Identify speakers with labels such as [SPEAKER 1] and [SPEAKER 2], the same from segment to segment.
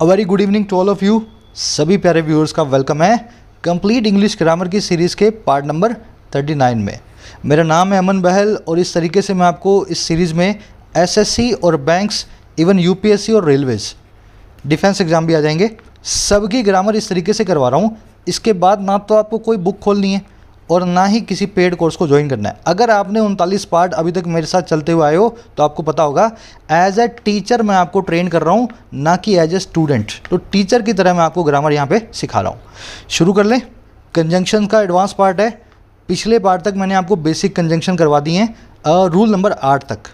[SPEAKER 1] A very good evening to all of you सभी प्यारे viewers का वेलकम है कंप्लीट इंग्लिश ग्रामर की सीरीज़ के पार्ट नंबर 39 में मेरा नाम है अमन बहल और इस तरीके से मैं आपको इस सीरीज़ में एसएससी और बैंक्स इवन यूपीएससी और रेलवेज़ डिफेंस एग्ज़ाम भी आ जाएंगे सबकी ग्रामर इस तरीके से करवा रहा हूँ इसके बाद ना तो आपको कोई बुक खोलनी है और ना ही किसी पेड कोर्स को ज्वाइन करना है अगर आपने उनतालीस पार्ट अभी तक मेरे साथ चलते हुए आए हो तो आपको पता होगा एज ए टीचर मैं आपको ट्रेन कर रहा हूँ ना कि एज ए स्टूडेंट तो टीचर की तरह मैं आपको ग्रामर यहाँ पर सिखा रहा हूँ शुरू कर लें कंजंक्शन का एडवांस पार्ट है पिछले पार्ट तक मैंने आपको बेसिक कंजंक्शन करवा दी हैं रूल नंबर आठ तक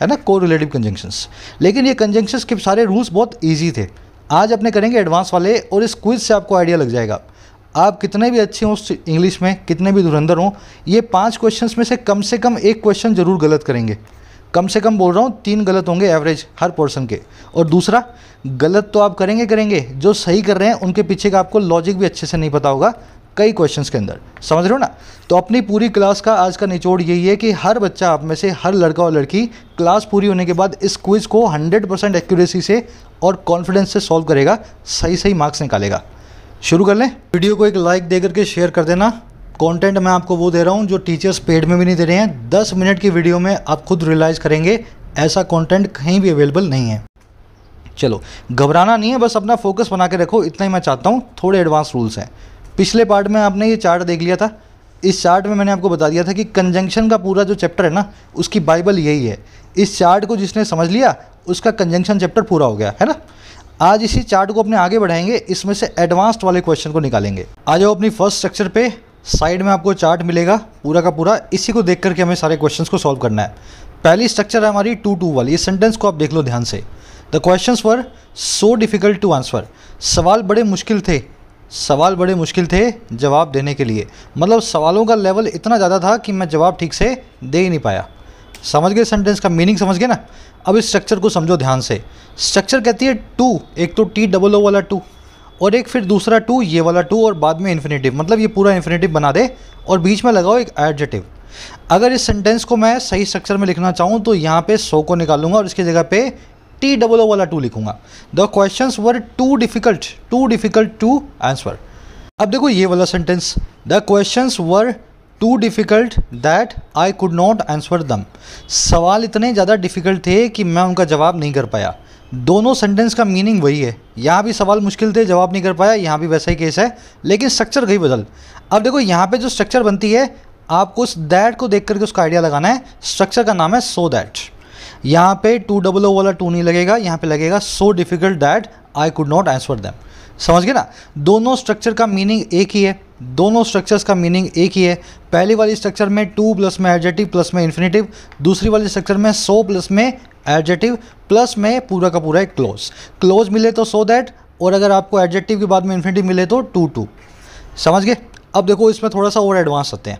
[SPEAKER 1] है ना को रिलेटिव कंजंक्शंस लेकिन ये कंजंक्शंस के सारे रूल्स बहुत ईजी थे आज अपने करेंगे एडवांस वाले और इस क्विज से आपको आइडिया लग जाएगा आप कितने भी अच्छे हों इंग्लिश में कितने भी धुरंधर हों ये पांच क्वेश्चंस में से कम से कम एक क्वेश्चन ज़रूर गलत करेंगे कम से कम बोल रहा हूँ तीन गलत होंगे एवरेज हर पोर्सन के और दूसरा गलत तो आप करेंगे करेंगे जो सही कर रहे हैं उनके पीछे का आपको लॉजिक भी अच्छे से नहीं पता होगा कई क्वेश्चंस के अंदर समझ रहे हो ना तो अपनी पूरी क्लास का आज का निचोड़ यही है कि हर बच्चा आप में से हर लड़का और लड़की क्लास पूरी होने के बाद इस क्विज़ को 100 परसेंट एक्यूरेसी से और कॉन्फिडेंस से सॉल्व करेगा सही सही मार्क्स निकालेगा शुरू कर लें वीडियो को एक लाइक दे करके शेयर कर देना कंटेंट मैं आपको वो दे रहा हूँ जो टीचर्स पेड में भी नहीं दे रहे हैं दस मिनट की वीडियो में आप खुद रियलाइज़ करेंगे ऐसा कंटेंट कहीं भी अवेलेबल नहीं है चलो घबराना नहीं है बस अपना फोकस बना के रखो इतना ही मैं चाहता हूँ थोड़े एडवांस रूल्स हैं पिछले पार्ट में आपने ये चार्ट देख लिया था इस चार्ट में मैंने आपको बता दिया था कि कंजंक्शन का पूरा जो चैप्टर है ना उसकी बाइबल यही है इस चार्ट को जिसने समझ लिया उसका कंजंक्शन चैप्टर पूरा हो गया है ना आज इसी चार्ट को अपने आगे बढ़ाएंगे इसमें से एडवांस्ड वाले क्वेश्चन को निकालेंगे आ जाओ अपनी फर्स्ट स्ट्रक्चर पे साइड में आपको चार्ट मिलेगा पूरा का पूरा इसी को देख करके हमें सारे क्वेश्चन को सॉल्व करना है पहली स्ट्रक्चर है हमारी टू टू वाली इस सेंटेंस को आप देख लो ध्यान से the question were so difficult to answer सवाल बड़े मुश्किल थे सवाल बड़े मुश्किल थे जवाब देने के लिए मतलब सवालों का लेवल इतना ज़्यादा था कि मैं जवाब ठीक से दे ही नहीं पाया समझ गए सेंटेंस का मीनिंग समझ गए ना अब इस स्ट्रक्चर को समझो ध्यान से स्ट्रक्चर कहती है टू एक तो टी डबल ओ वाला टू और एक फिर दूसरा टू ये वाला टू और बाद में इन्फिनेटिव मतलब ये पूरा इन्फिनेटिव बना दे और बीच में लगाओ एक एडजेटिव अगर इस सेंटेंस को मैं सही स्ट्रक्चर में लिखना चाहूँ तो यहाँ पे सो को निकालूंगा और इसकी जगह पे टी डबल ओ वाला टू लिखूंगा the question were too difficult too difficult to answer अब देखो ये वाला sentence the question were too difficult that I could not answer them सवाल इतने ज़्यादा डिफ़िकल्ट थे कि मैं उनका जवाब नहीं कर पाया दोनों सेंटेंस का मीनिंग वही है यहाँ भी सवाल मुश्किल थे जवाब नहीं कर पाया यहाँ भी वैसा ही केस है लेकिन स्ट्रक्चर गई बदल अब देखो यहाँ पे जो स्ट्रक्चर बनती है आपको उस दैट को देख करके उसका आइडिया लगाना है स्ट्रक्चर का नाम है सो दैट यहाँ पे टू डबल ओ वाला टू नहीं लगेगा यहाँ पे लगेगा so difficult that I could not answer them समझ गए ना दोनों स्ट्रक्चर का मीनिंग एक ही है दोनों स्ट्रक्चर्स का मीनिंग एक ही है पहली वाली स्ट्रक्चर में टू प्लस में एडजेटिव प्लस में इन्फिनेटिव दूसरी वाली स्ट्रक्चर में सो प्लस में एडजेटिव प्लस में पूरा का पूरा एक क्लोज क्लोज मिले तो सो so दैट और अगर आपको एडजेक्टिव के बाद में इन्फिनेटिव मिले तो टू टू समझ गए अब देखो इसमें थोड़ा सा और एडवांस होते हैं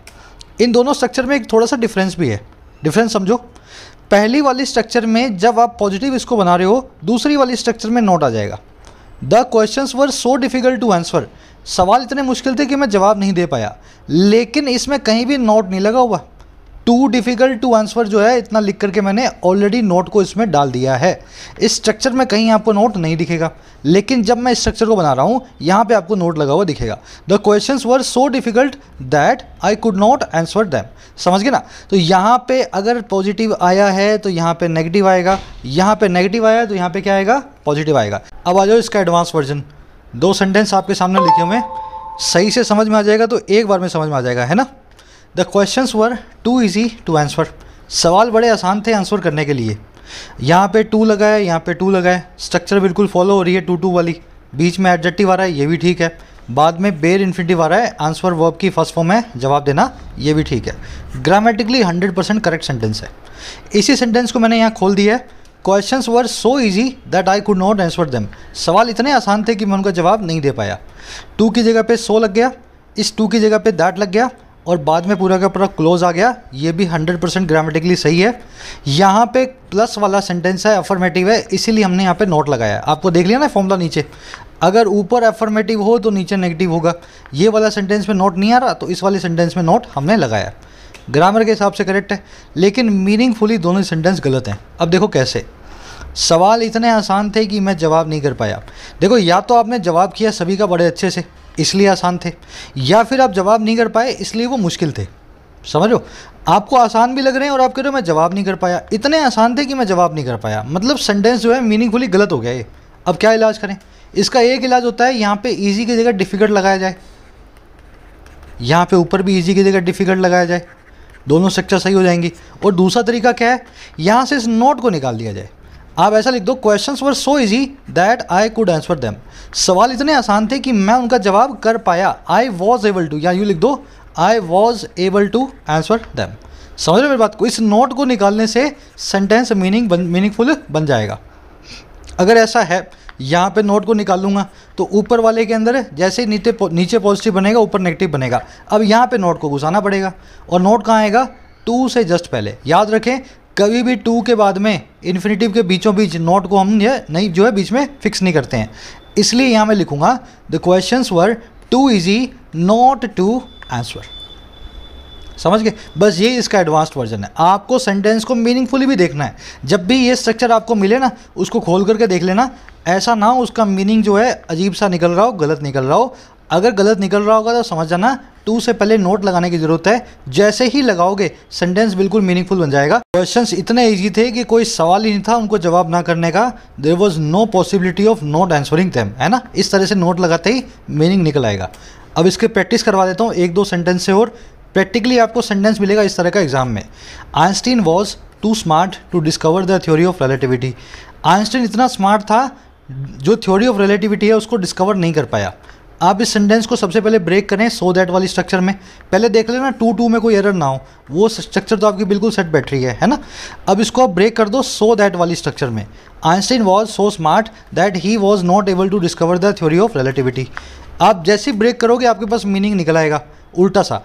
[SPEAKER 1] इन दोनों स्ट्रक्चर में एक थोड़ा सा डिफरेंस भी है डिफरेंस समझो पहली वाली स्ट्रक्चर में जब आप पॉजिटिव इसको बना रहे हो दूसरी वाली स्ट्रक्चर में नोट आ जाएगा the question were so difficult to answer सवाल इतने मुश्किल थे कि मैं जवाब नहीं दे पाया लेकिन इसमें कहीं भी नोट नहीं लगा हुआ टू डिफ़िकल्ट टू आंसर जो है इतना लिख करके मैंने ऑलरेडी नोट को इसमें डाल दिया है इस स्ट्रक्चर में कहीं आपको नोट नहीं दिखेगा लेकिन जब मैं स्ट्रक्चर को बना रहा हूँ यहाँ पे आपको नोट लगा हुआ दिखेगा the question were so difficult that I could not answer them समझ गए ना तो यहाँ पे अगर पॉजिटिव आया है तो यहाँ पे नेगेटिव आएगा यहाँ पे नेगेटिव आया तो यहाँ पे क्या आएगा पॉजिटिव आएगा अब आ जाओ इसका एडवांस वर्जन दो सेंटेंस आपके सामने लिखे हुए सही से समझ में आ जाएगा तो एक बार में समझ में आ जाएगा है ना the question were too easy to answer सवाल बड़े आसान थे आंसर करने के लिए यहाँ पे टू लगाए यहाँ पे टू लगाए स्ट्रक्चर बिल्कुल फॉलो हो रही है टू टू वाली बीच में एडजेक्टिव आ रहा है ये भी ठीक है बाद में बेर इन्फिनिटिव आ रहा है आंसर वर्ब की फर्स्ट फॉर्म है जवाब देना ये भी ठीक है grammatically hundred percent correct sentence है इसी सेंटेंस को मैंने यहाँ खोल दिया है question were so easy that I could not answer them सवाल इतने आसान थे कि मैं उनका जवाब नहीं दे पाया टू की जगह पे सो लग गया इस टू की जगह पे दैट लग गया और बाद में पूरा का पूरा क्लोज आ गया ये भी 100 परसेंट ग्रामेटिकली सही है यहाँ पे प्लस वाला सेंटेंस है अफर्मेटिव है इसीलिए हमने यहाँ पे नोट लगाया है आपको देख लिया ना फॉर्मला नीचे अगर ऊपर अफर्मेटिव हो तो नीचे नेगेटिव होगा ये वाला सेंटेंस में नोट नहीं आ रहा तो इस वाले सेंटेंस में नोट हमने लगाया ग्रामर के हिसाब से करेक्ट है लेकिन मीनिंगफुली दोनों सेंटेंस गलत हैं अब देखो कैसे सवाल इतने आसान थे कि मैं जवाब नहीं कर पाया देखो या तो आपने जवाब किया सभी का बड़े अच्छे से इसलिए आसान थे या फिर आप जवाब नहीं कर पाए इसलिए वो मुश्किल थे समझो आपको आसान भी लग रहे हैं और आप कह रहे हो मैं जवाब नहीं कर पाया इतने आसान थे कि मैं जवाब नहीं कर पाया मतलब सेंटेंस जो है मीनिंगफुली गलत हो गया ये अब क्या इलाज करें इसका एक इलाज होता है यहाँ पे ईजी की जगह डिफ़िकल्ट लगाया जाए यहाँ पे ऊपर भी ईजी की जगह डिफ़िकल्ट लगाया जाए दोनों स्ट्रक्चर सही हो जाएंगी और दूसरा तरीका क्या है यहाँ से इस नोट को निकाल दिया जाए आप ऐसा लिख दो question were so easy that I could answer them सवाल इतने आसान थे कि मैं उनका जवाब कर पाया आई वॉज एबल टू या यू लिख दो I was able to answer them समझ रहे मेरी बात को इस नोट को निकालने से सेंटेंस मीनिंग बन मीनिंगफुल बन जाएगा अगर ऐसा है यहाँ पे नोट को निकाल लूँगा तो ऊपर वाले के अंदर जैसे नीचे नीचे पॉजिटिव बनेगा ऊपर नेगेटिव बनेगा अब यहाँ पे नोट को घुसाना पड़ेगा और नोट कहाँ आएगा टू से जस्ट पहले याद रखें कभी भी टू के बाद में इन्फिनेटिव के बीचों बीच नॉट को हम नहीं जो है बीच में फिक्स नहीं करते हैं इसलिए यहाँ मैं लिखूँगा the question were too easy not to answer समझ गए बस ये इसका एडवांस्ड वर्जन है आपको सेंटेंस को मीनिंगफुली भी देखना है जब भी ये स्ट्रक्चर आपको मिले ना उसको खोल करके देख लेना ऐसा ना हो उसका मीनिंग जो है अजीब सा निकल रहा हो गलत निकल रहा हो अगर गलत निकल रहा होगा तो समझ जाना टू से पहले नोट लगाने की जरूरत है जैसे ही लगाओगे सेंटेंस बिल्कुल मीनिंगफुल बन जाएगा क्वेश्चन इतने ईजी थे कि कोई सवाल ही नहीं था उनको जवाब ना करने का there was no possibility of not answering them है ना इस तरह से नोट लगाते ही मीनिंग निकल आएगा अब इसके प्रैक्टिस करवा देता हूँ एक दो सेंटेंस से और प्रैक्टिकली आपको सेंटेंस मिलेगा इस तरह का एग्जाम में Einstein was too smart to discover the theory of relativity Einstein इतना स्मार्ट था जो थ्योरी ऑफ रिलेटिविटी है उसको डिस्कवर नहीं कर पाया आप इस सेंटेंस को सबसे पहले ब्रेक करें सो so दैट वाली स्ट्रक्चर में पहले देख लेना टू टू में कोई एरर ना हो वो स्ट्रक्चर तो आपकी बिल्कुल सेट बैठ रही है है ना अब इसको आप ब्रेक कर दो सो so दैट वाली स्ट्रक्चर में Einstein was so smart that he was not able to discover the theory of relativity आप जैसे ब्रेक करोगे आपके पास मीनिंग निकल आएगा उल्टा सा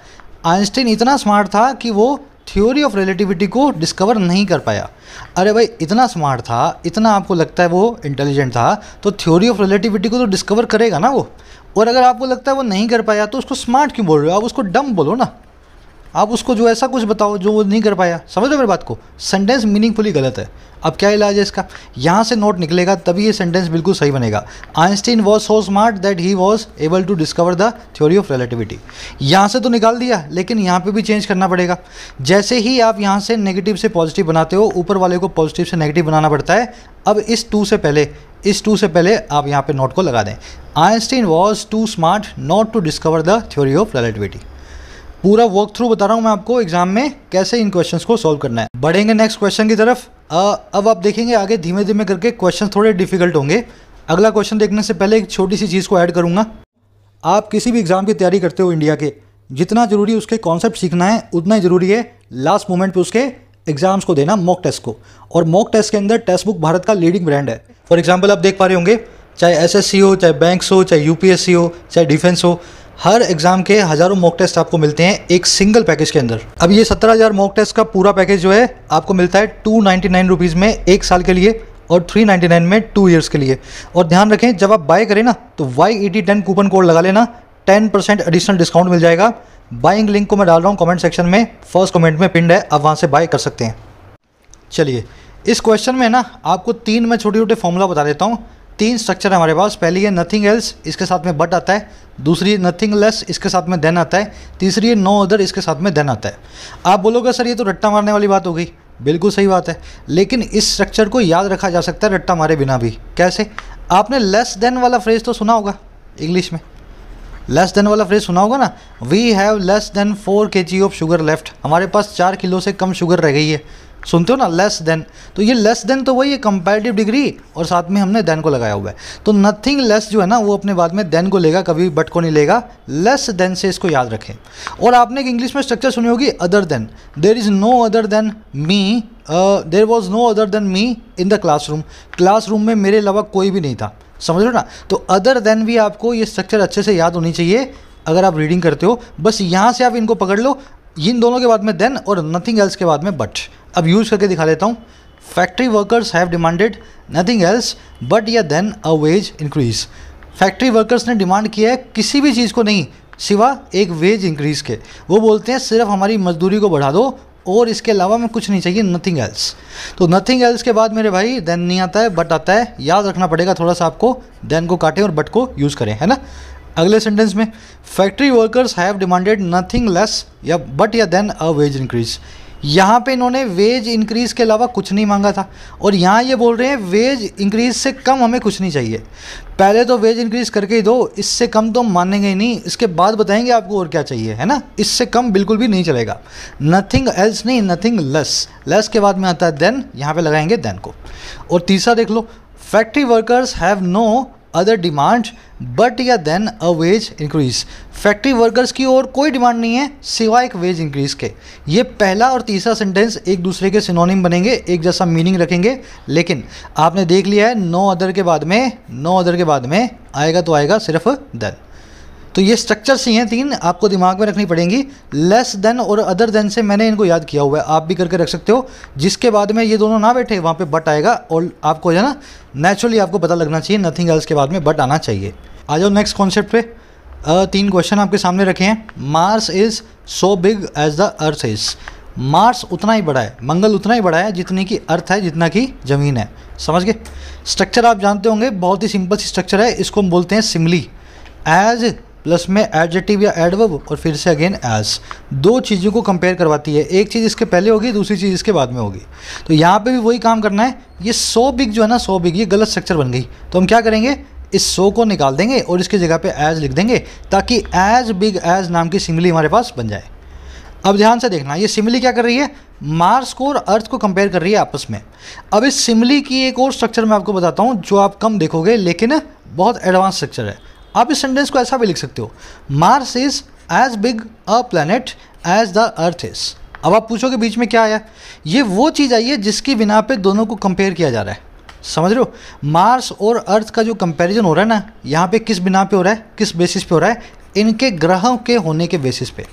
[SPEAKER 1] आइंस्टीन इतना स्मार्ट था कि वो थ्योरी ऑफ रिलेटिविटी को डिस्कवर नहीं कर पाया अरे भाई इतना स्मार्ट था इतना आपको लगता है वो इंटेलिजेंट था तो थ्योरी ऑफ रिलेटिविटी को तो डिस्कवर करेगा ना वो और अगर आपको लगता है वो नहीं कर पाया तो उसको स्मार्ट क्यों बोल रहे हो आप उसको डम बोलो ना आप उसको जो ऐसा कुछ बताओ जो वो नहीं कर पाया समझ रहे मेरी बात को सेंटेंस मीनिंगफुली गलत है अब क्या इलाज है इसका यहाँ से नोट निकलेगा तभी ये सेंटेंस बिल्कुल सही बनेगा Einstein was so smart that he was able to discover the theory of relativity यहाँ से तो निकाल दिया लेकिन यहाँ पे भी चेंज करना पड़ेगा जैसे ही आप यहाँ से नेगेटिव से पॉजिटिव बनाते हो ऊपर वाले को पॉजिटिव से नेगेटिव बनाना पड़ता है अब इस टू से पहले इस टू से पहले आप यहाँ पे नोट को लगा दें Einstein was too smart not to discover the theory of relativity पूरा वर्क थ्रू बता रहा हूँ मैं आपको एग्जाम में कैसे इन क्वेश्चंस को सॉल्व करना है बढ़ेंगे नेक्स्ट क्वेश्चन की तरफ आ, अब आप देखेंगे आगे धीमे धीमे करके क्वेश्चन थोड़े डिफिकल्ट होंगे अगला क्वेश्चन देखने से पहले एक छोटी सी चीज़ को ऐड करूँगा आप किसी भी एग्ज़ाम की तैयारी करते हो इंडिया के जितना ज़रूरी उसके कॉन्सेप्ट सीखना है उतना ही ज़रूरी है लास्ट मोमेंट पर उसके एग्जाम्स को देना मॉक टेस्ट को और मॉक टेस्ट के अंदर टेस्ट बुक भारत का लीडिंग ब्रांड है फॉर एग्जाम्पल आप देख पा रहे होंगे चाहे सी हो चाहे बैंक्स हो चाहे यूपीएससी हो चाहे डिफेंस हो हर एग्जाम के हजारों मॉक टेस्ट आपको मिलते हैं एक सिंगल पैकेज के अंदर अब ये सत्रह हजार मॉक टेस्ट का पूरा पैकेज जो है आपको मिलता है टू नाइन्टी नाइन रुपीज़ में एक साल के लिए और थ्री नाइन्टी नाइन में टू ईयर्स के लिए और ध्यान रखें जब आप बाय करें ना तो Y E T ten coupon code लगा लेना टेन परसेंट एडिशनल डिस्काउंट मिल जाएगा बाइंग लिंक को मैं डाल रहा हूँ कमेंट सेक्शन में फर्स्ट कमेंट में पिंड है आप वहाँ से बाय कर सकते हैं चलिए इस क्वेश्चन में ना आपको तीन मैं छोटे छोटे फॉर्मूला बता देता हूँ तीन स्ट्रक्चर हमारे पास पहली है नथिंग एल्स इसके साथ में बट आता है दूसरी नथिंग लेस इसके साथ में देन आता है तीसरी है नो अदर इसके साथ में देन आता है आप बोलोगे सर ये तो रट्टा मारने वाली बात हो गई बिल्कुल सही बात है लेकिन इस स्ट्रक्चर को याद रखा जा सकता है रट्टा मारे बिना भी कैसे आपने लेस देन वाला फ्रेज तो सुना होगा इंग्लिश में लेस देन वाला फ्रेज सुना होगा ना we have less than four K G of sugar left हमारे पास चार किलो से कम शुगर रह गई है सुनते हो ना लेस देन तो ये लेस देन तो वही है कंपेरेटिव डिग्री और साथ में हमने देन को लगाया हुआ है तो नथिंग लेस जो है ना वो अपने बाद में देन को लेगा कभी बट को नहीं लेगा लेस देन से इसको याद रखें और आपने एक इंग्लिश में स्ट्रक्चर सुनी होगी other than there is no other than me there was no other than me in the classroom classroom में मेरे अलावा कोई भी नहीं था समझ रहे हो ना तो अदर देन भी आपको ये स्ट्रक्चर अच्छे से याद होनी चाहिए अगर आप रीडिंग करते हो बस यहाँ से आप इनको पकड़ लो इन दोनों के बाद में देन और नथिंग एल्स के बाद में बट अब यूज़ करके दिखा देता हूँ factory workers have demanded nothing else but या than a wage increase factory workers ने डिमांड किया है किसी भी चीज़ को नहीं सिवा एक वेज इंक्रीज़ के वो बोलते हैं सिर्फ हमारी मजदूरी को बढ़ा दो और इसके अलावा में कुछ नहीं चाहिए नथिंग एल्स तो नथिंग एल्स के बाद मेरे भाई देन नहीं आता है बट आता है याद रखना पड़ेगा थोड़ा सा आपको देन को काटें और बट को यूज़ करें है ना अगले सेंटेंस में factory workers have demanded nothing less या बट या देन अ वेज इंक्रीज यहाँ पे इन्होंने वेज इंक्रीज़ के अलावा कुछ नहीं मांगा था और यहाँ ये बोल रहे हैं वेज इंक्रीज़ से कम हमें कुछ नहीं चाहिए पहले तो वेज इंक्रीज़ करके ही दो इससे कम तो मानेंगे ही नहीं इसके बाद बताएंगे आपको और क्या चाहिए है ना इससे कम बिल्कुल भी नहीं चलेगा नथिंग एल्स नहीं नथिंग लेस लेस के बाद में आता है देन यहाँ पर लगाएंगे देन को और तीसरा देख लो factory workers have no other demand but या than a wage increase factory workers की और कोई डिमांड नहीं है सिवाय एक वेज इंक्रीज के ये पहला और तीसरा सेंटेंस एक दूसरे के सिनोनिम बनेंगे एक जैसा मीनिंग रखेंगे लेकिन आपने देख लिया है नो no अदर के बाद में नो no अदर के बाद में आएगा तो आएगा सिर्फ देन तो ये स्ट्रक्चर्स ही हैं तीन आपको दिमाग में रखनी पड़ेंगी लेस देन और अदर देन से मैंने इनको याद किया हुआ है आप भी करके रख सकते हो जिसके बाद में ये दोनों ना बैठे वहाँ पे बट आएगा और आपको है ना नेचुरली आपको पता लगना चाहिए नथिंग एल्स के बाद में बट आना चाहिए आ जाओ नेक्स्ट कॉन्सेप्ट पे तीन क्वेश्चन आपके सामने रखे हैं Mars is so big as the Earth is Mars उतना ही बड़ा है मंगल उतना ही बड़ा है जितनी की अर्थ है जितना की ज़मीन है समझ गए स्ट्रक्चर आप जानते होंगे बहुत ही सिंपल सी स्ट्रक्चर है इसको हम बोलते हैं सिमली एज प्लस में एडजेटिव या एडवर्ब और फिर से अगेन एज दो चीज़ों को कंपेयर करवाती है एक चीज़ इसके पहले होगी दूसरी चीज़ इसके बाद में होगी तो यहाँ पे भी वही काम करना है ये सो बिग जो है ना सो बिग ये गलत स्ट्रक्चर बन गई तो हम क्या करेंगे इस सो को निकाल देंगे और इसकी जगह पर एज लिख देंगे ताकि एज बिग एज नाम की सिमली हमारे पास बन जाए अब ध्यान से देखना ये सिमली क्या कर रही है मार्स को और अर्थ को कंपेयर कर रही है आपस में अब इस सिमली की एक और स्ट्रक्चर मैं आपको बताता हूँ जो आप कम देखोगे लेकिन बहुत एडवांस स्ट्रक्चर है आप इस सेंटेंस को ऐसा भी लिख सकते हो Mars is as big a planet as the Earth is अब आप पूछोगे बीच में क्या आया ये वो चीज़ आई है जिसकी बिना पे दोनों को कंपेयर किया जा रहा है समझ रहे हो मार्स और अर्थ का जो कंपैरिजन हो रहा है ना यहाँ पे किस बिना पे हो रहा है किस बेसिस पे हो रहा है इनके ग्रहों के होने के बेसिस पे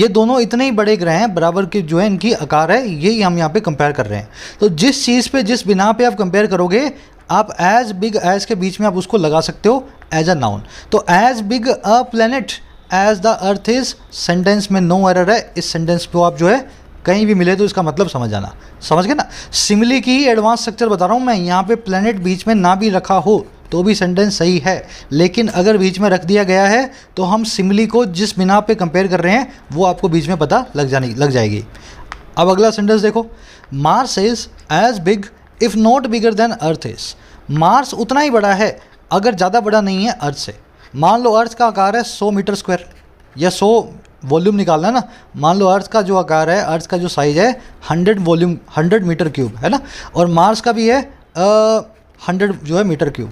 [SPEAKER 1] ये दोनों इतने ही बड़े ग्रह हैं बराबर के जो है इनकी आकार है यही हम यहाँ पे कंपेयर कर रहे हैं तो जिस चीज़ पे जिस बिना पे आप कंपेयर करोगे आप एज बिग एज के बीच में आप उसको लगा सकते हो एज अ नाउन तो as big a planet as the Earth is sentence में नो एरर है इस सेंटेंस को आप जो है कहीं भी मिले तो इसका मतलब समझ आना समझ गए ना सिमली की ही एडवांस स्ट्रक्चर बता रहा हूँ मैं यहाँ पे प्लेनेट बीच में ना भी रखा हो तो भी सेंटेंस सही है लेकिन अगर बीच में रख दिया गया है तो हम सिमली को जिस बिना पे कंपेयर कर रहे हैं वो आपको बीच में पता लग जाने लग जाएगी अब अगला सेंटेंस देखो Mars is as big if not bigger than Earth is Mars उतना ही बड़ा है अगर ज़्यादा बड़ा नहीं है अर्थ से मान लो अर्थ का आकार है सौ मीटर स्क्वायर या सौ वॉल्यूम निकालना है ना मान लो अर्थ का जो आकार है अर्थ का जो साइज़ है hundred volume hundred metre cube है ना और मार्स का भी है हंड्रेड जो है मीटर क्यूब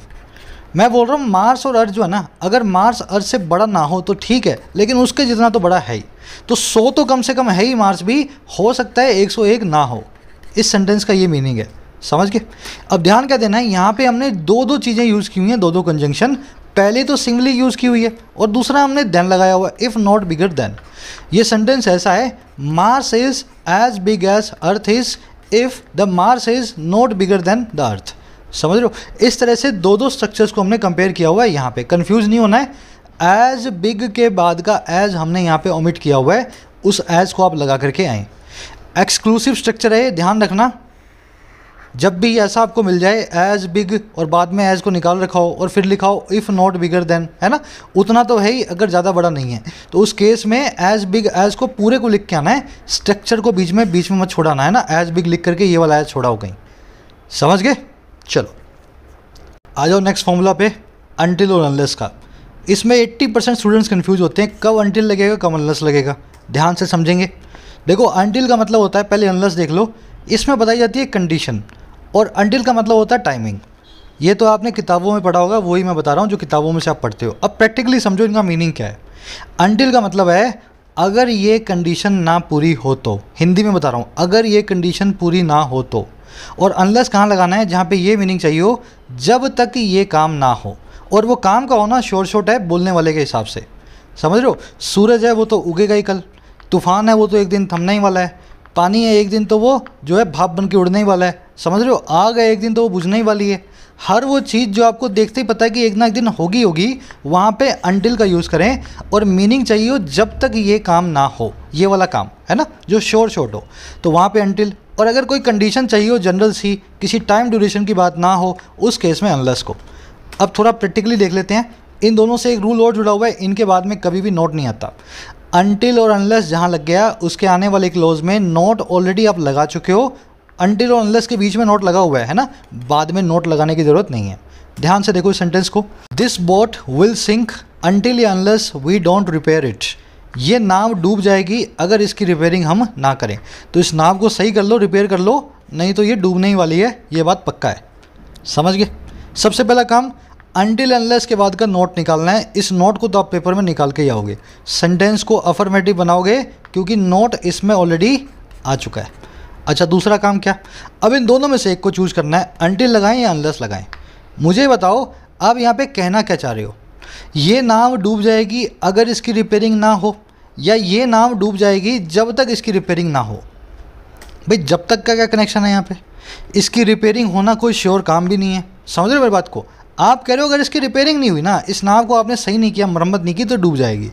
[SPEAKER 1] मैं बोल रहा हूँ मार्स और अर्थ जो है ना अगर मार्स अर्थ से बड़ा ना हो तो ठीक है लेकिन उसके जितना तो बड़ा है ही तो सौ तो कम से कम है ही मार्स भी हो सकता है एक सौ एक ना हो इस सेंटेंस का ये मीनिंग है समझ गए अब ध्यान क्या देना है यहाँ पे हमने दो दो चीज़ें यूज़ की हुई हैं दो दो कंजंक्शन पहले तो सिंगली यूज़ की हुई है और दूसरा हमने देन लगाया हुआ इफ़ नॉट बिगर देन ये सेंटेंस ऐसा है Mars is as big as Earth is if the Mars is not bigger than the Earth समझ लो इस तरह से दो दो स्ट्रक्चर्स को हमने कंपेयर किया हुआ है यहाँ पे कंफ्यूज नहीं होना है एज बिग के बाद का एज हमने यहाँ पे ओमिट किया हुआ है उस एज को आप लगा करके आए एक्सक्लूसिव स्ट्रक्चर है ध्यान रखना जब भी ऐसा आपको मिल जाए एज बिग और बाद में एज को निकाल रखाओ और फिर लिखाओ इफ़ नॉट बिगर देन है ना उतना तो है ही अगर ज़्यादा बड़ा नहीं है तो उस केस में एज बिग एज को पूरे को लिख के आना है स्ट्रक्चर को बीच में बीच में मत छोड़ाना है ना एज बिग लिख करके ये वाला एज छोड़ाओ कहीं समझ गए चलो आ जाओ नेक्स्ट फॉर्मूला पे अनटिल और अनलेस का इसमें 80 परसेंट स्टूडेंट्स कन्फ्यूज होते हैं कब अनटिल लगेगा कब अनलेस लगेगा ध्यान से समझेंगे देखो अनटिल का मतलब होता है पहले अनलेस देख लो इसमें बताई जाती है कंडीशन और अंडिल का मतलब होता है टाइमिंग ये तो आपने किताबों में पढ़ा होगा वही मैं बता रहा हूँ जो किताबों में से आप पढ़ते हो अब प्रैक्टिकली समझो इनका मीनिंग क्या है अंडिल का मतलब है अगर ये कंडीशन ना पूरी हो तो हिंदी में बता रहा हूँ अगर ये कंडीशन पूरी ना हो तो और अनलस कहाँ लगाना है जहाँ पे ये मीनिंग चाहिए हो जब तक ये काम ना हो और वो काम का होना शोर शोट है बोलने वाले के हिसाब से समझ रहे हो सूरज है वो तो उगेगा ही कल तूफान है वो तो एक दिन थमने ही वाला है पानी है एक दिन तो वो जो है भाप बन के उड़ने ही वाला है समझ रहे हो आग है एक दिन तो वो बुझने ही वाली है हर वो चीज़ जो आपको देखते ही पता है कि एक ना एक दिन होगी होगी वहाँ पे अंटिल का यूज़ करें और मीनिंग चाहिए हो जब तक ये काम ना हो ये वाला काम है ना जो शोर शोट हो तो वहाँ पे अंटिल और अगर कोई कंडीशन चाहिए हो जनरल सी किसी टाइम ड्यूरेशन की बात ना हो उस केस में अनलस को अब थोड़ा प्रैक्टिकली देख लेते हैं इन दोनों से एक रूल और जुड़ा हुआ है इनके बाद में कभी भी नोट नहीं आता अनटिल और अनलेस जहाँ लग गया उसके आने वाले क्लोज में नोट ऑलरेडी आप लगा चुके हो अनटिल और अनलेस के बीच में नोट लगा हुआ है ना बाद में नोट लगाने की ज़रूरत नहीं है ध्यान से देखो इस सेंटेंस को this boat will sink until या unless we don't repair it ये नाव डूब जाएगी अगर इसकी रिपेयरिंग हम ना करें तो इस नाव को सही कर लो रिपेयर कर लो नहीं तो ये डूबने ही वाली है ये बात पक्का है समझ गए सबसे पहला काम अनटिल अनलेस के बाद का नोट निकालना है इस नोट को तो आप पेपर में निकाल के ही आओगे सेंटेंस को अफर्मेटिव बनाओगे क्योंकि नोट इसमें ऑलरेडी आ चुका है अच्छा दूसरा काम क्या अब इन दोनों में से एक को चूज़ करना है अनटिल लगाएं या अनलेस लगाएं मुझे बताओ आप यहाँ पे कहना क्या चाह रहे हो ये नाव डूब जाएगी अगर इसकी रिपेयरिंग ना हो या ये नाव डूब जाएगी जब तक इसकी रिपेयरिंग ना हो भाई जब तक का क्या कनेक्शन है यहाँ पे इसकी रिपेयरिंग होना कोई श्योर काम भी नहीं है समझ रहे मेरी बात को आप कह रहे हो अगर इसकी रिपेयरिंग नहीं हुई ना इस नाव को आपने सही नहीं किया मरम्मत नहीं की तो डूब जाएगी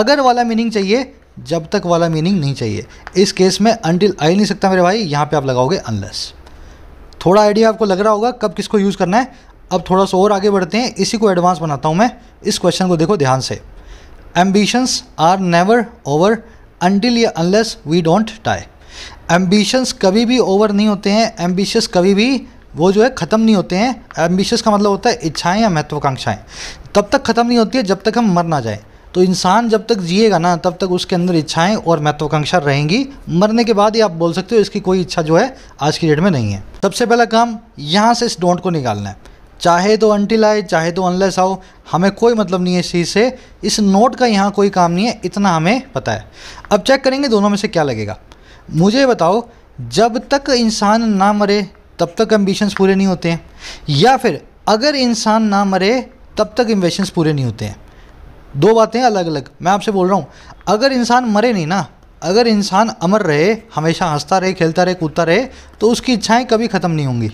[SPEAKER 1] अगर वाला मीनिंग चाहिए जब तक वाला मीनिंग नहीं चाहिए इस केस में अनटिल आ ही नहीं सकता मेरे भाई यहाँ पे आप लगाओगे अनलेस थोड़ा आइडिया आपको लग रहा होगा कब किसको यूज़ करना है अब थोड़ा सा और आगे बढ़ते हैं इसी को एडवांस बनाता हूँ मैं इस क्वेश्चन को देखो ध्यान से ambitions are never over until या unless we don't tie ambitions कभी भी ओवर नहीं होते हैं एम्बिशस कभी भी वो जो है ख़त्म नहीं होते हैं एम्बिशस का मतलब होता है इच्छाएं या महत्वाकांक्षाएं तब तक ख़त्म नहीं होती है जब तक हम मर ना जाए तो इंसान जब तक जिएगा ना तब तक उसके अंदर इच्छाएं और महत्वाकांक्षा रहेंगी मरने के बाद ही आप बोल सकते हो इसकी कोई इच्छा जो है आज की डेट में नहीं है सबसे पहला काम यहाँ से इस डोंट को निकालना है चाहे तो अनटिल आए चाहे तो अनलेस आओ हमें कोई मतलब नहीं है इस चीज़ से इस नोट का यहाँ कोई काम नहीं है इतना हमें पता है अब चेक करेंगे दोनों में से क्या लगेगा मुझे बताओ जब तक इंसान ना मरे तब तक एम्बिशंस पूरे नहीं होते हैं या फिर अगर इंसान ना मरे तब तक एम्बिशंस पूरे नहीं होते हैं दो बातें अलग अलग मैं आपसे बोल रहा हूँ अगर इंसान मरे नहीं ना अगर इंसान अमर रहे हमेशा हंसता रहे खेलता रहे कूदता रहे तो उसकी इच्छाएं कभी ख़त्म नहीं होंगी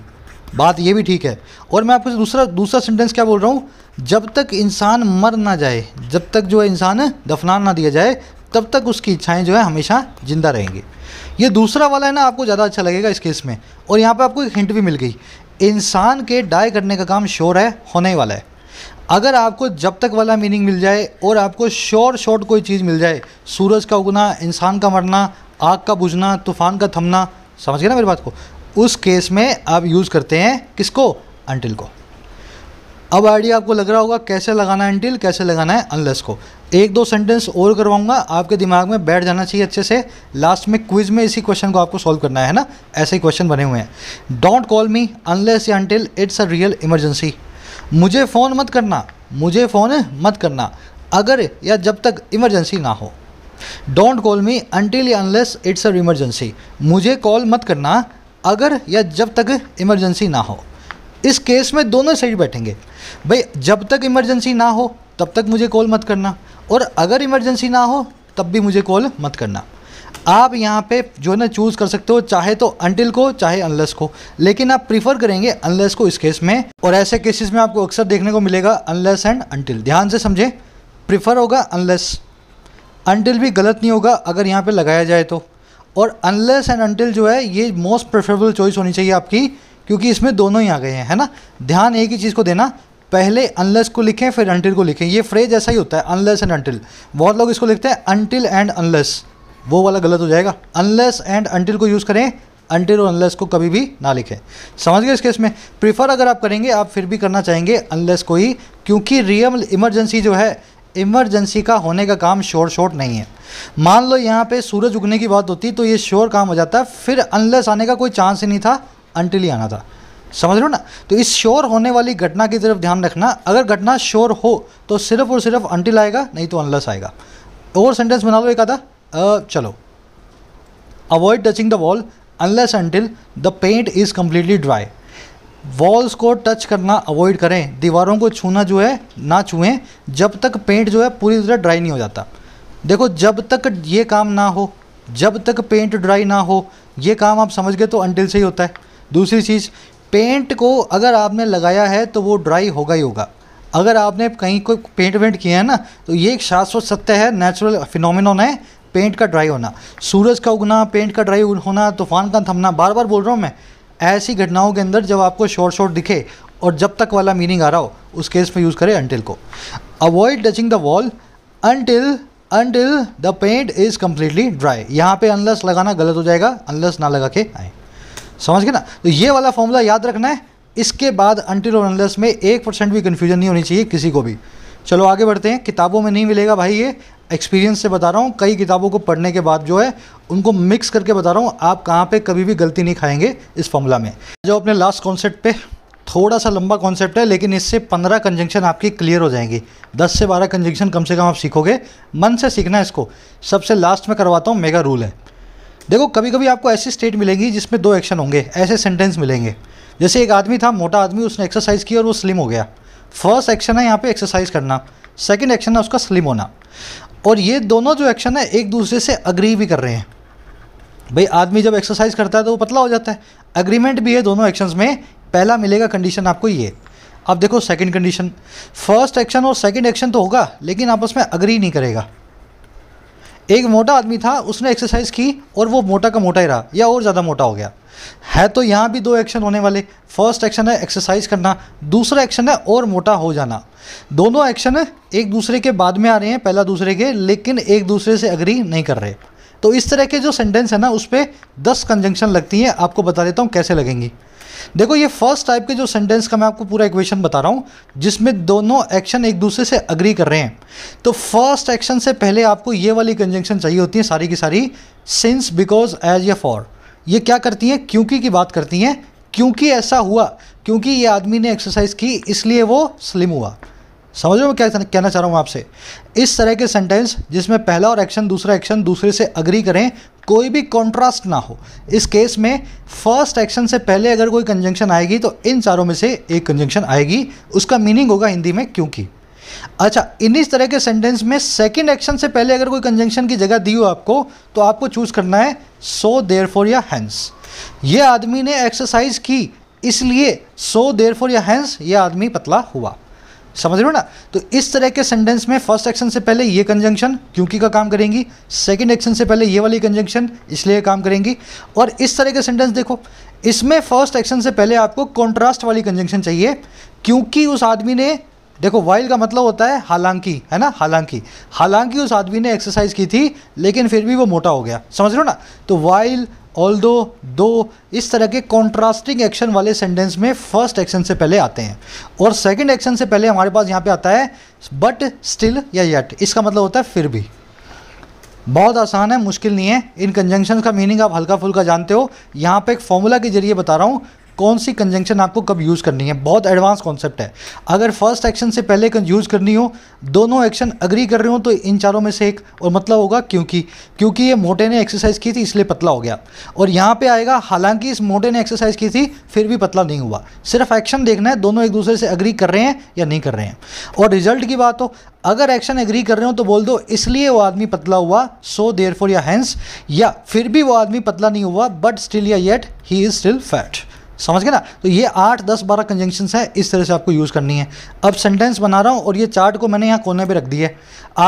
[SPEAKER 1] बात ये भी ठीक है और मैं आपको दूसरा दूसरा सेंटेंस क्या बोल रहा हूँ जब तक इंसान मर ना जाए जब तक जो है इंसान दफना ना दिया जाए तब तक उसकी इच्छाएं जो है हमेशा ज़िंदा रहेंगी ये दूसरा वाला है ना आपको ज़्यादा अच्छा लगेगा इस केस में और यहाँ पर आपको एक हिंट भी मिल गई इंसान के डाई करने का काम श्योर है होने ही वाला है अगर आपको जब तक वाला मीनिंग मिल जाए और आपको शोर शॉर्ट कोई चीज़ मिल जाए सूरज का उगना इंसान का मरना आग का बुझना तूफान का थमना समझ गए ना मेरी बात को उस केस में आप यूज़ करते हैं किसको अंटिल को अब आइडिया आपको लग रहा होगा कैसे लगाना है अंटिल कैसे लगाना है अनलेस को एक दो सेंटेंस और करवाऊंगा आपके दिमाग में बैठ जाना चाहिए अच्छे से लास्ट में क्विज में इसी क्वेश्चन को आपको सॉल्व करना है ना ऐसे ही क्वेश्चन बने हुए हैं डोंट कॉल मी अनलेस या until it's a real emergency मुझे फ़ोन मत करना मुझे फ़ोन मत करना अगर या जब तक इमरजेंसी ना हो डोंट कॉल मी अनटिल या अनलेस इट्स अ इमरजेंसी मुझे कॉल मत करना अगर या जब तक इमरजेंसी ना हो इस केस में दोनों साइड बैठेंगे भाई जब तक इमरजेंसी ना हो तब तक मुझे कॉल मत करना और अगर इमरजेंसी ना हो तब भी मुझे कॉल मत करना आप यहाँ पे जो है ना चूज़ कर सकते हो चाहे तो अनटिल को चाहे अनलेस को लेकिन आप प्रीफर करेंगे अनलेस को इस केस में और ऐसे केसेस में आपको अक्सर देखने को मिलेगा अनलेस एंड अनटिल ध्यान से समझें प्रीफर होगा अनलेस अनटिल भी गलत नहीं होगा अगर यहाँ पे लगाया जाए तो और अनलेस एंड अनटिल जो है ये मोस्ट प्रेफरेबल चॉइस होनी चाहिए आपकी क्योंकि इसमें दोनों ही आ गए हैं है ना ध्यान एक ही चीज़ को देना पहले अनलेस को लिखें फिर अनटिल को लिखें ये फ्रेज ऐसा ही होता है अनलेस एंड अनटिल बहुत लोग इसको लिखते हैं अनटिल एंड अनलेस वो वाला गलत हो जाएगा अनलेस एंड अनटिल को यूज़ करें अनटिल और अनलेस को कभी भी ना लिखें समझ गए इस केस में प्रीफर अगर आप करेंगे आप फिर भी करना चाहेंगे अनलेस को ही क्योंकि रियल इमरजेंसी जो है इमरजेंसी का होने का काम शोर शोर नहीं है मान लो यहाँ पे सूरज उगने की बात होती तो ये श्योर काम हो जाता फिर अनलेस आने का कोई चांस ही नहीं था अनटिल ही आना था समझ रहे हो ना तो इस श्योर होने वाली घटना की तरफ ध्यान रखना अगर घटना श्योर हो तो सिर्फ और सिर्फ अंटिल आएगा नहीं तो अनलस आएगा और सेंटेंस बना लो एक आधा चलो avoid touching the wall unless until the paint is completely dry walls को टच करना अवॉइड करें दीवारों को छूना जो है ना छूएं जब तक पेंट जो है पूरी तरह ड्राई नहीं हो जाता देखो जब तक ये काम ना हो जब तक पेंट ड्राई ना हो ये काम आप समझ गए तो अंटिल से ही होता है दूसरी चीज़ पेंट को अगर आपने लगाया है तो वो ड्राई होगा ही होगा अगर आपने कहीं कोई पेंट वेंट किया है ना तो ये एक शाश्वत सत्य है नेचुरल फिनोमिनोन है पेंट का ड्राई होना सूरज का उगना पेंट का ड्राई होना तूफान का थमना बार बार बोल रहा हूँ मैं ऐसी घटनाओं के अंदर जब आपको शॉर्ट शॉर्ट दिखे और जब तक वाला मीनिंग आ रहा हो उस केस में यूज़ करें अनटिल को avoid touching the wall until until the paint is completely dry यहाँ पे अनलस लगाना गलत हो जाएगा अनलस ना लगा के आए समझ गए ना तो ये वाला फॉर्मूला याद रखना है इसके बाद अंटिल और अनलेस में एक परसेंट भी कन्फ्यूजन नहीं होनी चाहिए किसी को भी चलो आगे बढ़ते हैं किताबों में नहीं मिलेगा भाई ये एक्सपीरियंस से बता रहा हूँ कई किताबों को पढ़ने के बाद जो है उनको मिक्स करके बता रहा हूँ आप कहाँ पे कभी भी गलती नहीं खाएंगे इस फॉर्मूला में जो अपने लास्ट कॉन्सेप्ट पे थोड़ा सा लंबा कॉन्सेप्ट है लेकिन इससे पंद्रह कंजंक्शन आपकी क्लियर हो जाएंगी दस से बारह कंजंक्शन कम से कम आप सीखोगे मन से सीखना है इसको सबसे लास्ट में करवाता हूँ मेगा रूल है देखो कभी कभी आपको ऐसी स्टेट मिलेगी जिसमें दो एक्शन होंगे ऐसे सेंटेंस मिलेंगे जैसे एक आदमी था मोटा आदमी उसने एक्सरसाइज की और वो स्लिम हो गया फर्स्ट एक्शन है यहाँ पे एक्सरसाइज करना सेकंड एक्शन है उसका स्लिम होना और ये दोनों जो एक्शन है एक दूसरे से अग्री भी कर रहे हैं भाई आदमी जब एक्सरसाइज करता है तो वो पतला हो जाता है अग्रीमेंट भी है दोनों एक्शंस में पहला मिलेगा कंडीशन आपको ये अब देखो सेकंड कंडीशन फर्स्ट एक्शन और सेकंड एक्शन तो होगा लेकिन आपस में अग्री नहीं करेगा एक मोटा आदमी था उसने एक्सरसाइज की और वो मोटा का मोटा ही रहा या और ज़्यादा मोटा हो गया है तो यहाँ भी दो एक्शन होने वाले फर्स्ट एक्शन है एक्सरसाइज करना दूसरा एक्शन है और मोटा हो जाना दोनों एक्शन एक दूसरे के बाद में आ रहे हैं पहला दूसरे के लेकिन एक दूसरे से अग्री नहीं कर रहे तो इस तरह के जो सेंटेंस है ना उस पर दस कंजंक्शन लगती हैं आपको बता देता हूँ कैसे लगेंगी देखो ये फर्स्ट टाइप के जो सेंटेंस का मैं आपको पूरा इक्वेशन बता रहा हूँ जिसमें दोनों एक्शन एक दूसरे से अग्री कर रहे हैं तो फर्स्ट एक्शन से पहले आपको ये वाली कंजंक्शन चाहिए होती है सारी की सारी सिंस बिकॉज एज या फॉर ये क्या करती हैं क्योंकि की बात करती हैं क्योंकि ऐसा हुआ क्योंकि ये आदमी ने एक्सरसाइज की इसलिए वो स्लिम हुआ समझ रहे क्या कहना चाह रहा हूँ आपसे इस तरह के सेंटेंस जिसमें पहला और एक्शन दूसरा एक्शन दूसरे से अग्री करें कोई भी कॉन्ट्रास्ट ना हो इस केस में फर्स्ट एक्शन से पहले अगर कोई कंजंक्शन आएगी तो इन चारों में से एक कंजंक्शन आएगी उसका मीनिंग होगा हिंदी में क्योंकि अच्छा इन्हीं तरह के सेंटेंस में सेकंड एक्शन से पहले अगर कोई कंजंक्शन की जगह दी हो आपको तो आपको चूज करना है सो देर फॉर या हैंस ये आदमी ने एक्सरसाइज की इसलिए सो देर फॉर या हैंस ये आदमी पतला हुआ समझ रहे हो ना तो इस तरह के सेंटेंस में फर्स्ट एक्शन से पहले ये कंजंक्शन क्योंकि का काम करेंगी सेकंड एक्शन से पहले ये वाली कंजंक्शन इसलिए काम करेंगी और इस तरह के सेंटेंस देखो इसमें फर्स्ट एक्शन से पहले आपको कॉन्ट्रास्ट वाली कंजंक्शन चाहिए क्योंकि उस आदमी ने देखो वाइल का मतलब होता है हालांकि है ना हालांकि हालांकि उस आदमी ने एक्सरसाइज की थी लेकिन फिर भी वो मोटा हो गया समझ रहे हो ना तो वाइल ऑल दो दो इस तरह के कॉन्ट्रास्टिंग एक्शन वाले सेंटेंस में फर्स्ट एक्शन से पहले आते हैं और सेकेंड एक्शन से पहले हमारे पास यहाँ पे आता है बट स्टिल या येट इसका मतलब होता है फिर भी बहुत आसान है मुश्किल नहीं है इन कंजंक्शन का मीनिंग आप हल्का फुल्का जानते हो यहाँ पे एक फॉर्मूला के जरिए बता रहा हूँ कौन सी कंजंक्शन आपको कब यूज़ करनी है बहुत एडवांस कॉन्सेप्ट है अगर फर्स्ट एक्शन से पहले यूज़ करनी हो दोनों एक्शन अग्री कर रहे हो तो इन चारों में से एक और मतलब होगा क्योंकि क्योंकि ये मोटे ने एक्सरसाइज की थी इसलिए पतला हो गया और यहाँ पर आएगा हालांकि इस मोटे ने एक्सरसाइज की थी फिर भी पतला नहीं हुआ सिर्फ एक्शन देखना है दोनों एक दूसरे से अग्री कर रहे हैं या नहीं कर रहे हैं और रिजल्ट की बात हो अगर एक्शन एग्री कर रहे हो तो बोल दो इसलिए वो आदमी पतला हुआ सो देयर या हैंस या फिर भी वो आदमी पतला नहीं हुआ बट स्टिल या yet he is still fat समझ गए ना तो ये आठ दस बारह कंजंक्शन है इस तरह से आपको यूज़ करनी है अब सेंटेंस बना रहा हूँ और ये चार्ट को मैंने यहाँ कोने पर रख दिया है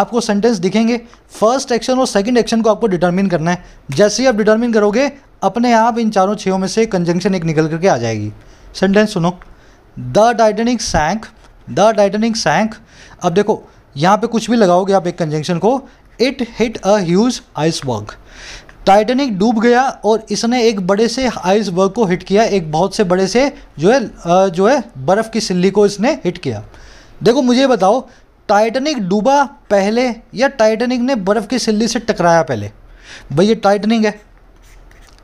[SPEAKER 1] आपको सेंटेंस दिखेंगे फर्स्ट एक्शन और सेकेंड एक्शन को आपको डिटर्मिन करना है जैसे ही आप डिटर्मिन करोगे अपने आप इन चारों छो में से कंजंक्शन एक निकल करके आ जाएगी सेंटेंस सुनो the Titanic sank the Titanic sank अब देखो यहाँ पे कुछ भी लगाओगे आप एक कंजंक्शन को it hit a huge iceberg Titanic डूब गया और इसने एक बड़े से आइसबर्ग को हिट किया एक बहुत से बड़े से जो है जो है बर्फ़ की सिल्ली को इसने हिट किया देखो मुझे बताओ टाइटेनिक डूबा पहले या टाइटेनिक ने बर्फ़ की सिल्ली से टकराया पहले भाई ये टाइटनिक है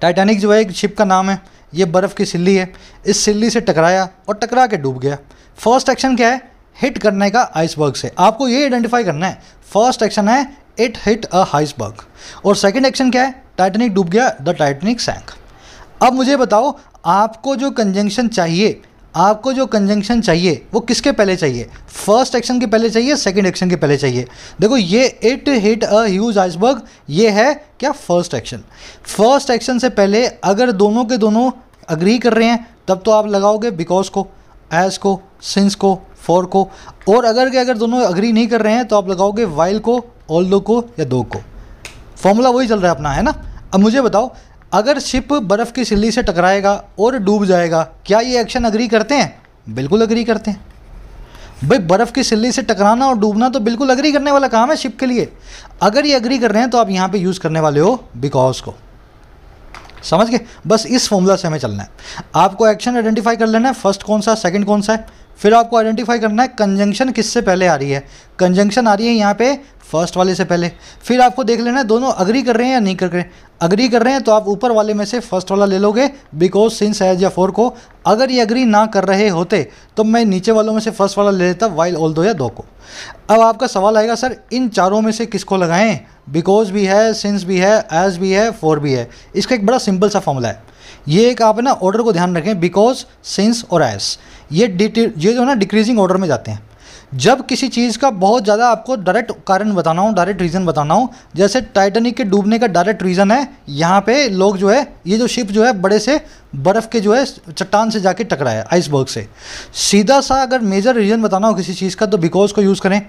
[SPEAKER 1] टाइटैनिक जो है एक शिप का नाम है ये बर्फ़ की सिल्ली है इस सिल्ली से टकराया और टकरा के डूब गया फर्स्ट एक्शन क्या है हिट करने का आइसबर्ग से आपको ये आइडेंटिफाई करना है फर्स्ट एक्शन है इट हिट अ बर्ग और सेकंड एक्शन क्या है टाइटनिक डूब गया द टाइटनिक सैंक अब मुझे बताओ आपको जो कंजंक्शन चाहिए आपको जो कंजंक्शन चाहिए वो किसके पहले चाहिए फर्स्ट एक्शन के पहले चाहिए सेकंड एक्शन के पहले चाहिए देखो ये it hit a huge iceberg ये है क्या फर्स्ट एक्शन फर्स्ट एक्शन से पहले अगर दोनों के दोनों अग्री कर रहे हैं तब तो आप लगाओगे बिकॉज को एज को सिंस को फॉर को और अगर के अगर दोनों अग्री नहीं कर रहे हैं तो आप लगाओगे वाइल को ऑल को या दो को फॉर्मूला वही चल रहा है अपना है ना अब मुझे बताओ अगर शिप बर्फ़ की सिल्ली से टकराएगा और डूब जाएगा क्या ये एक्शन अग्री करते हैं बिल्कुल अग्री करते हैं भाई बर्फ़ की सिल्ली से टकराना और डूबना तो बिल्कुल अग्री करने वाला काम है शिप के लिए अगर ये अग्री कर रहे हैं तो आप यहाँ पे यूज़ करने वाले हो बिकॉज को समझ गए बस इस फॉर्मूला से हमें चलना है आपको एक्शन आइडेंटिफाई कर लेना है फर्स्ट कौन सा सेकंड कौन सा है फिर आपको आइडेंटिफाई करना है कंजंक्शन किससे पहले आ रही है कंजंक्शन आ रही है यहाँ पे फर्स्ट वाले से पहले फिर आपको देख लेना है दोनों अग्री कर रहे हैं या नहीं कर रहे हैं अग्री कर रहे हैं तो आप ऊपर वाले में से फर्स्ट वाला ले लोगे बिकॉज सिंस एज या फोर को अगर ये अग्री ना कर रहे होते तो मैं नीचे वालों में से फर्स्ट वाला ले लेता वाइल ऑल दो या दो को अब आपका सवाल आएगा सर इन चारों में से किसको लगाएं बिकॉज भी है सिंस भी है एज भी है फोर भी है इसका एक बड़ा सिंपल सा फॉर्मूला है ये एक आप ना ऑर्डर को ध्यान रखें बिकॉज सिंस और एस ये ये जो है ना डिक्रीजिंग ऑर्डर में जाते हैं जब किसी चीज़ का बहुत ज़्यादा आपको डायरेक्ट कारण बताना हो डायरेक्ट रीज़न बताना हो जैसे टाइटनिक के डूबने का डायरेक्ट रीज़न है यहाँ पे लोग जो है ये जो शिप जो है बड़े से बर्फ़ के जो है चट्टान से जाके टकराया आइसबर्ग से सीधा सा अगर मेजर रीज़न बताना हो किसी चीज़ का तो बिकॉज को यूज़ करें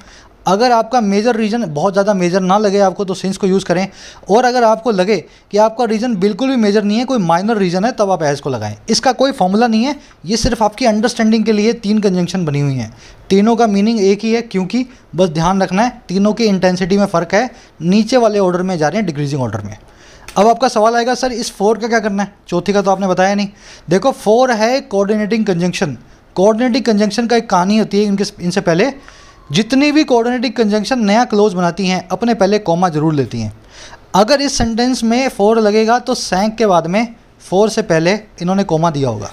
[SPEAKER 1] अगर आपका मेजर रीज़न बहुत ज़्यादा मेजर ना लगे आपको तो सिंस को यूज़ करें और अगर आपको लगे कि आपका रीज़न बिल्कुल भी मेजर नहीं है कोई माइनर रीज़न है तब आप एज को लगाएं इसका कोई फॉर्मूला नहीं है ये सिर्फ आपकी अंडरस्टैंडिंग के लिए तीन कंजंक्शन बनी हुई हैं तीनों का मीनिंग एक ही है क्योंकि बस ध्यान रखना है तीनों की इंटेंसिटी में फ़र्क है नीचे वाले ऑर्डर में जा रहे हैं डिक्रीजिंग ऑर्डर में अब आपका सवाल आएगा सर इस फोर का क्या करना है चौथी का तो आपने बताया नहीं देखो फोर है कोऑर्डिनेटिंग कंजंक्शन कोऑर्डिनेटिंग कंजंक्शन का एक कहानी होती है इनके इनसे पहले जितनी भी कोऑर्डिनेटिंग कंजंक्शन नया क्लोज बनाती हैं अपने पहले कॉमा जरूर लेती हैं अगर इस सेंटेंस में फोर लगेगा तो सैंक के बाद में फोर से पहले इन्होंने कॉमा दिया होगा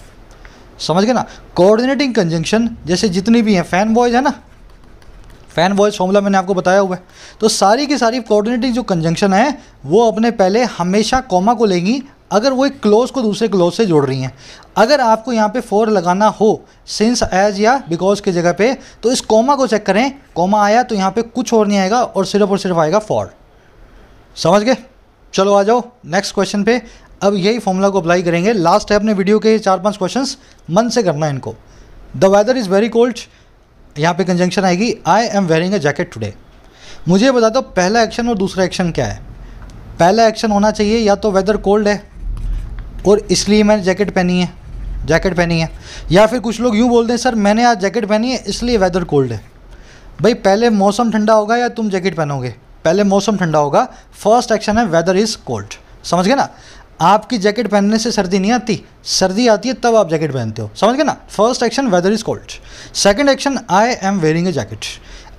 [SPEAKER 1] समझ गए ना कोऑर्डिनेटिंग कंजंक्शन जैसे जितनी भी हैं फैन बॉयज है ना फैन वॉइस फॉर्मूला मैंने आपको बताया हुआ है तो सारी की सारी कोऑर्डिनेटिंग जो कंजंक्शन है वो अपने पहले हमेशा कॉमा को लेंगी अगर वो एक क्लोज को दूसरे क्लोज से जोड़ रही हैं अगर आपको यहाँ पे फोर लगाना हो सिंस एज या बिकॉज की जगह पे तो इस कॉमा को चेक करें कॉमा आया तो यहाँ पे कुछ और नहीं आएगा और सिर्फ और सिर्फ आएगा फॉर समझ गए चलो आ जाओ नेक्स्ट क्वेश्चन पे अब यही फॉर्मूला को अप्लाई करेंगे लास्ट है अपने वीडियो के चार पाँच क्वेश्चन मन से करना है इनको the weather is very cold यहाँ पे कंजंक्शन आएगी I am wearing a jacket today मुझे बता दो पहला एक्शन और दूसरा एक्शन क्या है पहला एक्शन होना चाहिए या तो वेदर कोल्ड है और इसलिए मैंने जैकेट पहनी है जैकेट पहनी है या फिर कुछ लोग यूँ बोलते हैं सर मैंने आज जैकेट पहनी है इसलिए वेदर कोल्ड है भाई पहले मौसम ठंडा होगा या तुम जैकेट पहनोगे पहले मौसम ठंडा होगा फर्स्ट एक्शन है वेदर इज़ कोल्ड समझ गए ना आपकी जैकेट पहनने से सर्दी नहीं आती सर्दी आती है तब आप जैकेट पहनते हो समझ गए ना first action weather is cold second action I am wearing a jacket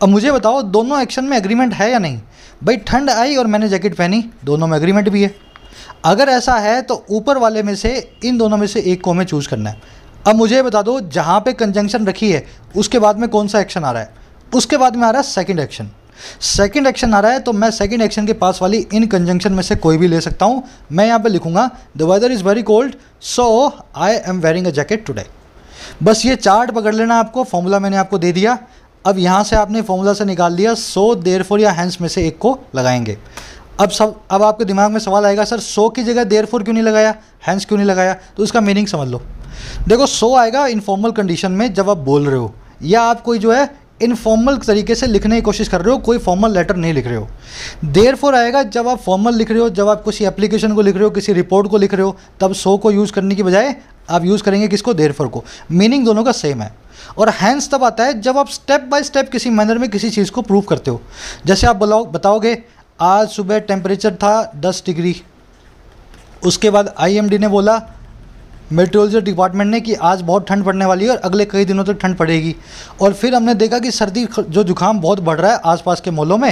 [SPEAKER 1] अब मुझे बताओ दोनों एक्शन में एग्रीमेंट है या नहीं भाई ठंड आई और मैंने जैकेट पहनी दोनों में एग्रीमेंट भी है अगर ऐसा है तो ऊपर वाले में से इन दोनों में से एक को हमें चूज़ करना है अब मुझे बता दो जहाँ पे कंजंक्शन रखी है उसके बाद में कौन सा एक्शन आ रहा है उसके बाद में आ रहा है सेकेंड एक्शन सेकंड एक्शन आ रहा है तो मैं सेकंड एक्शन के पास वाली इन कंजंक्शन में से कोई भी ले सकता हूँ मैं यहाँ पे लिखूंगा the weather is very cold so I am wearing a jacket today बस ये चार्ट पकड़ लेना आपको फॉर्मूला मैंने आपको दे दिया अब यहाँ से आपने फॉर्मूला से निकाल दिया सो देर फोर या हैंस में से एक को लगाएंगे अब सब अब आपके दिमाग में सवाल आएगा सर सो की जगह देर फोर क्यों नहीं लगाया हैंस क्यों नहीं लगाया तो इसका मीनिंग समझ लो देखो सो आएगा इनफॉर्मल कंडीशन में जब आप बोल रहे हो या आप कोई जो है इनफॉर्मल तरीके से लिखने की कोशिश कर रहे हो कोई फॉर्मल लेटर नहीं लिख रहे हो देर फोर आएगा जब आप फॉर्मल लिख रहे हो जब आप किसी एप्लीकेशन को लिख रहे हो किसी रिपोर्ट को लिख रहे हो तब सो को यूज़ करने की बजाय आप यूज़ करेंगे किसको देर फोर को मीनिंग दोनों का सेम है और हैंस तब आता है जब आप स्टेप बाय स्टेप किसी मैनर में किसी चीज़ को प्रूव करते हो जैसे आप बुलाओ बताओगे आज सुबह टेम्परेचर था दस डिग्री उसके बाद आई ने बोला मेट्रोलॉजी डिपार्टमेंट ने कि आज बहुत ठंड पड़ने वाली है और अगले कई दिनों तक तो ठंड पड़ेगी और फिर हमने देखा कि सर्दी जो जुकाम बहुत बढ़ रहा है आसपास के मॉलों में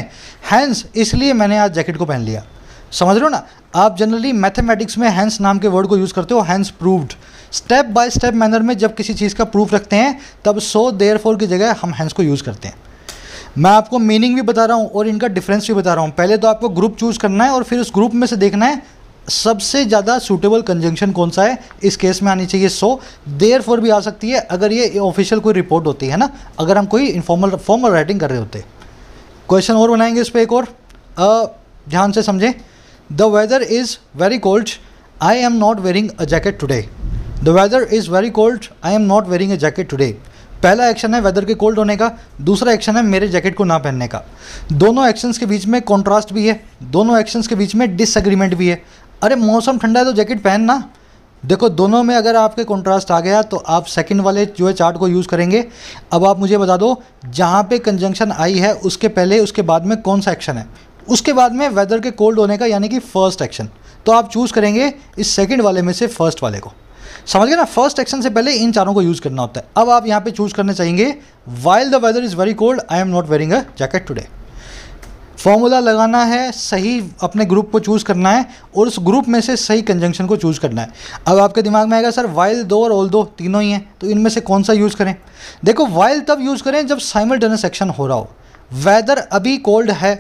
[SPEAKER 1] हैंस इसलिए मैंने आज जैकेट को पहन लिया समझ रहे हो ना आप जनरली मैथमेटिक्स में हैंस नाम के वर्ड को यूज़ करते हो hence proved step by step manner में जब किसी चीज़ का प्रूफ रखते हैं तब सो देर फोर की जगह हम हैंस को यूज़ करते हैं मैं आपको मीनिंग भी बता रहा हूँ और इनका डिफरेंस भी बता रहा हूँ पहले तो आपको ग्रुप चूज़ करना है और फिर उस ग्रुप में से देखना है सबसे ज़्यादा सूटेबल कंजंक्शन कौन सा है इस केस में आनी चाहिए सो देयर फॉर भी आ सकती है अगर ये ऑफिशियल कोई रिपोर्ट होती है ना अगर हम कोई इनफॉर्मल फॉर्मल राइटिंग कर रहे होते क्वेश्चन और बनाएंगे इस पर एक और ध्यान से समझें the weather is very cold I am not wearing a jacket today the weather is very cold I am not wearing a jacket today पहला एक्शन है वेदर के कोल्ड होने का दूसरा एक्शन है मेरे जैकेट को ना पहनने का दोनों एक्शंस के बीच में कॉन्ट्रास्ट भी है दोनों एक्शंस के बीच में डिसएग्रीमेंट भी है अरे मौसम ठंडा है तो जैकेट पहन ना देखो दोनों में अगर आपके कंट्रास्ट आ गया तो आप सेकंड वाले जो है चार्ट को यूज़ करेंगे अब आप मुझे बता दो जहाँ पे कंजंक्शन आई है उसके पहले उसके बाद में कौन सा एक्शन है उसके बाद में वेदर के कोल्ड होने का यानी कि फर्स्ट एक्शन तो आप चूज़ करेंगे इस सेकंड वाले में से फर्स्ट वाले को समझ गए ना फर्स्ट एक्शन से पहले इन चारों को यूज़ करना होता है अब आप यहाँ पे चूज़ करने चाहेंगे while the weather is very cold I am not wearing a jacket today formula लगाना है सही अपने ग्रुप को चूज़ करना है और उस ग्रुप में से सही कंजंक्शन को चूज़ करना है अब आपके दिमाग में आएगा सर वाइल दो और ओल दो तीनों ही हैं तो इनमें से कौन सा यूज़ करें देखो वाइल तब यूज़ करें जब साइमल्टेनियस एक्शन हो रहा हो वेदर अभी कोल्ड है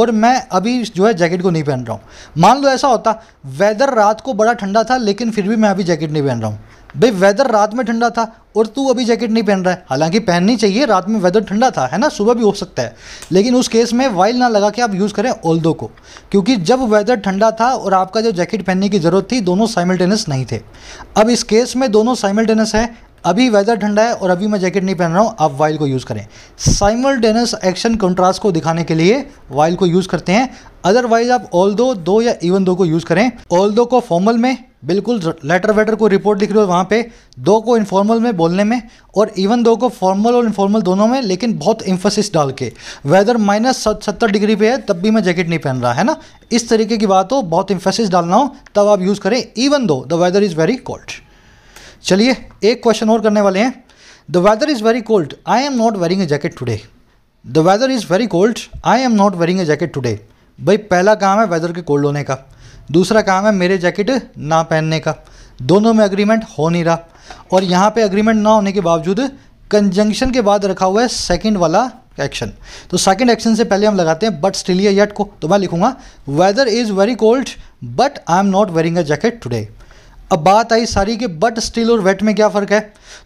[SPEAKER 1] और मैं अभी जो है जैकेट को नहीं पहन रहा हूँ मान लो ऐसा होता वेदर रात को बड़ा ठंडा था लेकिन फिर भी मैं अभी जैकेट नहीं पहन रहा हूँ भाई वेदर रात में ठंडा था और तू अभी जैकेट नहीं पहन रहा है हालांकि पहननी चाहिए रात में वेदर ठंडा था है ना सुबह भी हो सकता है लेकिन उस केस में वाइल ना लगा के आप यूज़ करें ओल्दो को क्योंकि जब वेदर ठंडा था और आपका जो जैकेट पहनने की ज़रूरत थी दोनों साइमल्टेनियस नहीं थे अब इस केस में दोनों साइमल्टेनस हैं अभी वेदर ठंडा है और अभी मैं जैकेट नहीं पहन रहा हूँ आप वाइल को यूज़ करें डेनस एक्शन कंट्रास्ट को दिखाने के लिए वाइल को यूज़ करते हैं अदरवाइज आप ऑल दो दो या इवन दो को यूज़ करें ऑल दो को फॉर्मल में बिल्कुल लेटर वेटर को रिपोर्ट लिख रहे हो वहाँ पे दो को इनफॉर्मल में बोलने में और इवन दो को फॉर्मल और इनफॉर्मल दोनों में लेकिन बहुत इम्फोसिस डाल के वेदर माइनस सत्तर डिग्री पे है तब भी मैं जैकेट नहीं पहन रहा है ना इस तरीके की बात हो बहुत इम्फोसिस डालना हो तब आप यूज़ करें even though the weather is very cold चलिए एक क्वेश्चन और करने वाले हैं the weather is very cold I am not wearing a jacket today the weather is very cold I am not wearing a jacket today भाई पहला काम है वेदर के कोल्ड होने का दूसरा काम है मेरे जैकेट ना पहनने का दोनों में अग्रीमेंट हो नहीं रहा और यहाँ पे अग्रीमेंट ना होने के बावजूद कंजंक्शन के बाद रखा हुआ है सेकंड वाला एक्शन तो सेकंड एक्शन से पहले हम लगाते हैं बट स्टिल येट को तो मैं लिखूंगा weather is very cold but I am not wearing a jacket today अब बात आई सारी कि बट स्टिल और वेट में क्या फ़र्क है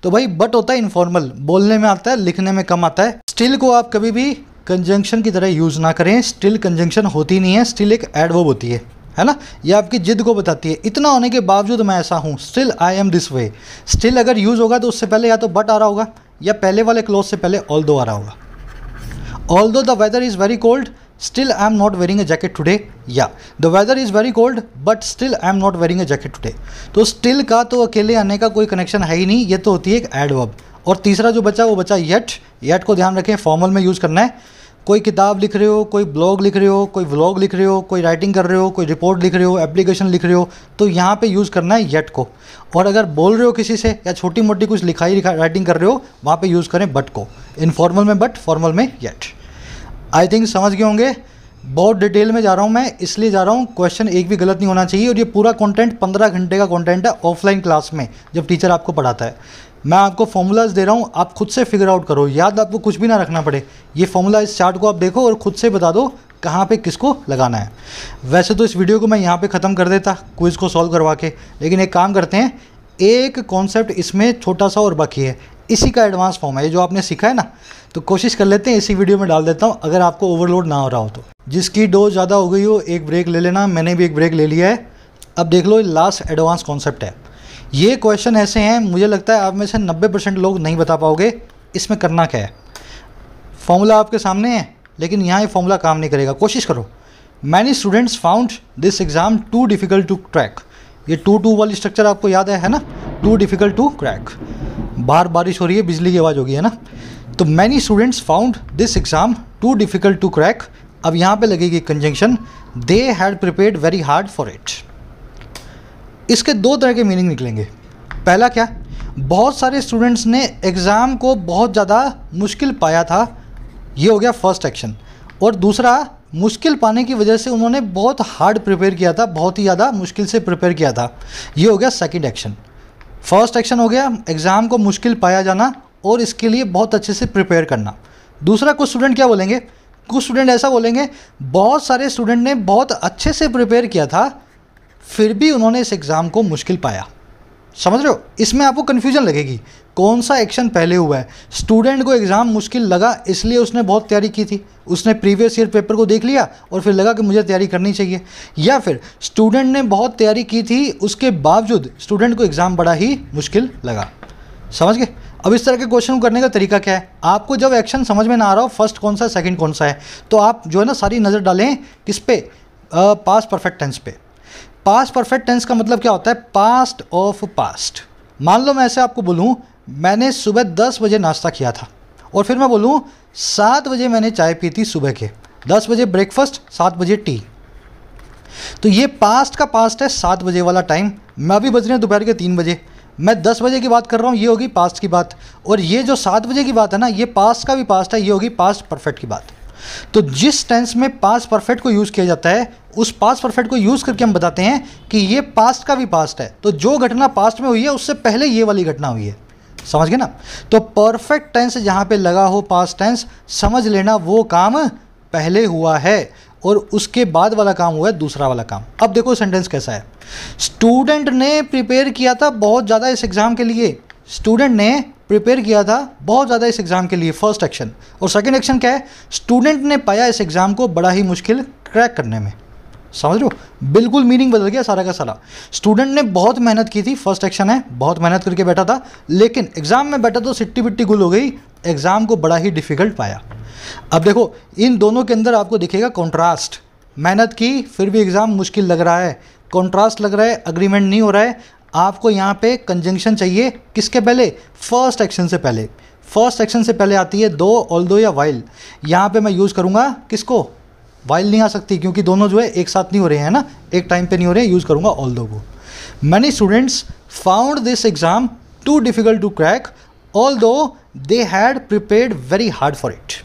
[SPEAKER 1] तो भाई बट होता है इनफॉर्मल बोलने में आता है लिखने में कम आता है स्टिल को आप कभी भी कंजंक्शन की तरह यूज़ ना करें स्टिल कंजंक्शन होती नहीं है स्टिल एक एडवर्ब होती है है ना ये आपकी जिद को बताती है इतना होने के बावजूद मैं ऐसा हूँ still I am this way still अगर यूज़ होगा तो उससे पहले या तो बट आ रहा होगा या पहले वाले क्लोज से पहले ऑल दो आ रहा होगा although the weather is very cold Still I am not wearing a jacket today. Yeah, the weather is very cold, but still I am not wearing a jacket today. तो still का तो अकेले आने का कोई connection है ही नहीं ये तो होती है एक adverb और तीसरा जो bacha वो बचा येट येट को ध्यान रखें फॉर्मल में यूज़ करना है कोई किताब लिख रहे हो कोई ब्लॉग लिख रहे हो कोई व्लॉग लिख रहे हो कोई राइटिंग कर रहे हो कोई रिपोर्ट लिख रहे हो एप्लीकेशन लिख रहे हो तो यहाँ पे यूज़ करना है येट को और अगर बोल रहे हो किसी से या छोटी मोटी कुछ लिखाई लिखा राइटिंग कर रहे हो वहाँ पे यूज़ करें बट को इनफॉर्मल में बट फॉर्मल में येट आई थिंक समझ गए होंगे बहुत डिटेल में जा रहा हूँ मैं इसलिए जा रहा हूँ क्वेश्चन एक भी गलत नहीं होना चाहिए और ये पूरा कंटेंट पंद्रह घंटे का कंटेंट है ऑफलाइन क्लास में जब टीचर आपको पढ़ाता है मैं आपको फॉर्मूलाज दे रहा हूँ आप खुद से फिगर आउट करो याद आपको कुछ भी ना रखना पड़े ये फॉर्मूला इस चार्ट को आप देखो और खुद से बता दो कहाँ पे किसको लगाना है वैसे तो इस वीडियो को मैं यहाँ पे ख़त्म कर देता क्विज़ को सॉल्व करवा के लेकिन एक काम करते हैं एक कॉन्सेप्ट इसमें छोटा सा और बाकी है इसी का एडवांस फॉर्म है ये जो आपने सीखा है ना तो कोशिश कर लेते हैं इसी वीडियो में डाल देता हूँ अगर आपको ओवरलोड ना हो रहा हो तो जिसकी डोज ज़्यादा हो गई हो एक ब्रेक ले लेना मैंने भी एक ब्रेक ले लिया है अब देख लो लास्ट एडवांस कॉन्सेप्ट है ये क्वेश्चन ऐसे हैं मुझे लगता है आप में से नब्बे परसेंट लोग नहीं बता पाओगे इसमें करना क्या है फॉर्मूला आपके सामने है लेकिन यहाँ ये फॉर्मूला काम नहीं करेगा कोशिश करो many students found this exam too difficult to track ये टू टू वाली स्ट्रक्चर आपको याद है है ना टू डिफ़िकल्ट टू क्रैक बाहर बारिश हो रही है बिजली की आवाज़ होगी है ना तो many students found this exam too difficult to crack अब यहाँ पे लगेगी conjunction they had prepare very hard for it इसके दो तरह के मीनिंग निकलेंगे पहला क्या बहुत सारे स्टूडेंट्स ने एग्ज़ाम को बहुत ज़्यादा मुश्किल पाया था ये हो गया फर्स्ट एक्शन और दूसरा मुश्किल पाने की वजह से उन्होंने बहुत हार्ड प्रिपेयर किया था बहुत ही ज़्यादा मुश्किल से प्रिपेयर किया था ये हो गया सेकेंड एक्शन फर्स्ट एक्शन हो गया एग्ज़ाम को मुश्किल पाया जाना और इसके लिए बहुत अच्छे से प्रिपेयर करना दूसरा कुछ स्टूडेंट क्या बोलेंगे कुछ स्टूडेंट ऐसा बोलेंगे बहुत सारे स्टूडेंट ने बहुत अच्छे से प्रिपेयर किया था फिर भी उन्होंने इस एग्ज़ाम को मुश्किल पाया समझ रहे हो इसमें आपको कन्फ्यूजन लगेगी कौन सा एक्शन पहले हुआ है स्टूडेंट को एग्ज़ाम मुश्किल लगा इसलिए उसने बहुत तैयारी की थी उसने प्रीवियस ईयर पेपर को देख लिया और फिर लगा कि मुझे तैयारी करनी चाहिए या फिर स्टूडेंट ने बहुत तैयारी की थी उसके बावजूद स्टूडेंट को एग्ज़ाम बड़ा ही मुश्किल लगा समझ गए अब इस तरह के क्वेश्चन करने का तरीका क्या है आपको जब एक्शन समझ में ना आ रहा हो फर्स्ट कौन सा सेकेंड कौन सा है तो आप जो है ना सारी नज़र डालें किस पे पास परफेक्ट टेंस पे पास्ट परफेक्ट टेंस का मतलब क्या होता है पास्ट ऑफ पास्ट मान लो मैं ऐसे आपको बोलूँ मैंने सुबह दस बजे नाश्ता किया था और फिर मैं बोलूँ सात बजे मैंने चाय पी थी सुबह के दस बजे ब्रेकफास्ट सात बजे टी तो ये पास्ट का पास्ट है सात बजे वाला टाइम मैं अभी बज रहे हैं दोपहर के तीन बजे मैं दस बजे की बात कर रहा हूँ ये होगी पास्ट की बात और ये जो सात बजे की बात है ना ये पास्ट का भी पास्ट है ये होगी पास्ट परफेक्ट की बात तो जिस टेंस में पास परफेक्ट को यूज़ किया जाता है उस पास परफेक्ट को यूज़ करके हम बताते हैं कि ये पास्ट का भी पास्ट है तो जो घटना पास्ट में हुई है उससे पहले ये वाली घटना हुई है समझ गए ना तो परफेक्ट टेंस जहाँ पे लगा हो पास्ट टेंस समझ लेना वो काम पहले हुआ है और उसके बाद वाला काम हुआ है दूसरा वाला काम अब देखो सेंटेंस कैसा है स्टूडेंट ने प्रिपेयर किया था बहुत ज़्यादा इस एग्ज़ाम के लिए स्टूडेंट ने प्रिपेयर किया था बहुत ज़्यादा इस एग्ज़ाम के लिए फर्स्ट एक्शन और सेकेंड एक्शन क्या है स्टूडेंट ने पाया इस एग्ज़ाम को बड़ा ही मुश्किल क्रैक करने में समझ लो बिल्कुल मीनिंग बदल गया सारा का सारा स्टूडेंट ने बहुत मेहनत की थी फर्स्ट एक्शन है बहुत मेहनत करके बैठा था लेकिन एग्ज़ाम में बैठा तो सिट्टी बिट्टी गुल हो गई एग्ज़ाम को बड़ा ही डिफ़िकल्ट पाया अब देखो इन दोनों के अंदर आपको दिखेगा कॉन्ट्रास्ट मेहनत की फिर भी एग्ज़ाम मुश्किल लग रहा है कॉन्ट्रास्ट लग रहा है अग्रीमेंट नहीं हो रहा है आपको यहाँ पे कंजंक्शन चाहिए किसके पहले फर्स्ट एक्शन से पहले फर्स्ट एक्शन से पहले आती है दो ऑल दो या वाइल यहाँ पे मैं यूज़ करूँगा किसको वाइल नहीं आ सकती क्योंकि दोनों जो है एक साथ नहीं हो रहे हैं ना एक टाइम पे नहीं हो रहे हैं यूज़ करूँगा ऑल दो को many students found this exam too difficult to crack although they had prepare very hard for it